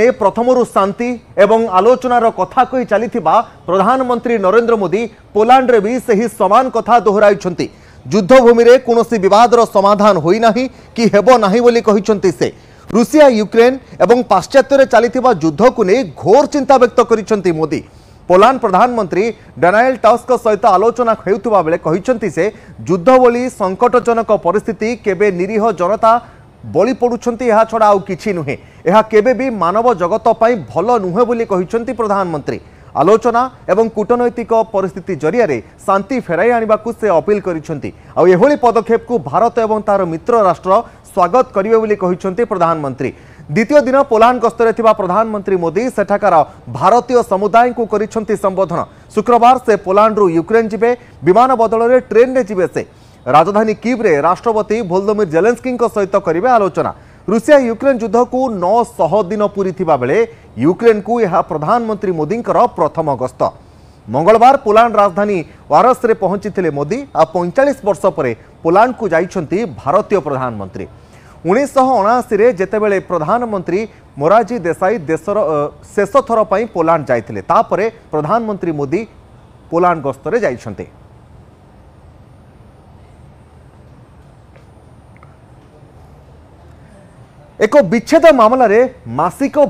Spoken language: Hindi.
নে প্রথমরু শান্তি এবং আলোচনার কথা কই চালিথিবা প্রধানমন্ত্রী নরেন্দ্র মোদি পোলাণ্ডরে বি সেই সমান কথা দোহরাইছন্তি যুদ্ধভূমিরে কোনসি বিবাদর সমাধান হই নাহি কি হেব নাহি বলি কহিছন্তি সে ରୁଷିଆ ୟୁକ୍ରେନ୍ ଏବଂ ପାଶ୍ଚାତ୍ୟରେ ଚାଲିଥିବା ଯୁଦ୍ଧକୁ ନେଇ ଘୋର ଚିନ୍ତା ବ୍ୟକ୍ତ କରିଛନ୍ତି ମୋଦି ପୋଲାଣ୍ଡ ପ୍ରଧାନମନ୍ତ୍ରୀ ଡୋନାଲ୍ଡ ଟସ୍କଙ୍କ ସହିତ ଆଲୋଚନା ହେଉଥିବା ବେଳେ କହିଛନ୍ତି ସେ ଯୁଦ୍ଧ ଭଳି ସଙ୍କଟଜନକ ପରିସ୍ଥିତି କେବେ ନିରୀହ ଜନତା ବଳି ପଡ଼ୁଛନ୍ତି ଏହା ଛଡ଼ା ଆଉ କିଛି ନୁହେଁ ଏହା କେବେ ବି ମାନବ ଜଗତ ପାଇଁ ଭଲ ନୁହେଁ ବୋଲି କହିଛନ୍ତି ପ୍ରଧାନମନ୍ତ୍ରୀ ଆଲୋଚନା ଏବଂ କୂଟନୈତିକ ପରିସ୍ଥିତି ଜରିଆରେ ଶାନ୍ତି ଫେରାଇ ଆଣିବାକୁ ସେ ଅପିଲ କରିଛନ୍ତି ଆଉ ଏଭଳି ପଦକ୍ଷେପକୁ ଭାରତ ଏବଂ ତାହାର ମିତ୍ର ରାଷ୍ଟ୍ର ସ୍ୱାଗତ କରିବେ ବୋଲି କହିଛନ୍ତି ପ୍ରଧାନମନ୍ତ୍ରୀ দ্বিতীয় দিন পোলাণ্ড গস্তরে থাকা প্রধানমন্ত্রী মোদী সেঠাকার ভারতীয় সমুদায় করেছেন সম্বোধন শুক্রবার সে পোলাণ্ডু ইউক্রেন যাবে বিমান বদলরে ট্রেনে যাবে সে রাজধানী কিভ্রে রাষ্ট্রপতি ভোলদমির জেলেন্সকি সহ করবে আলোচনা रुषिया युक्रेन युद्ध को नौशह दिन पूरी बेले युक्रेन को यह प्रधानमंत्री मोदी प्रथम गस्त मंगलवार पोलांड राजधानी वारस पहुंची मोदी आ पैंचाश वर्ष पर पोलांड को जाइंट भारतीय प्रधानमंत्री उन्नीसश अणाशी जितेबले प्रधानमंत्री मोरारजी देसाई देश शेष थर पर पोलांड जाते प्रधानमंत्री मोदी पोलांड गस्तर जाती ଏକ ବିଚ୍ଛେଦ ମାମଲାରେ ମାସିକ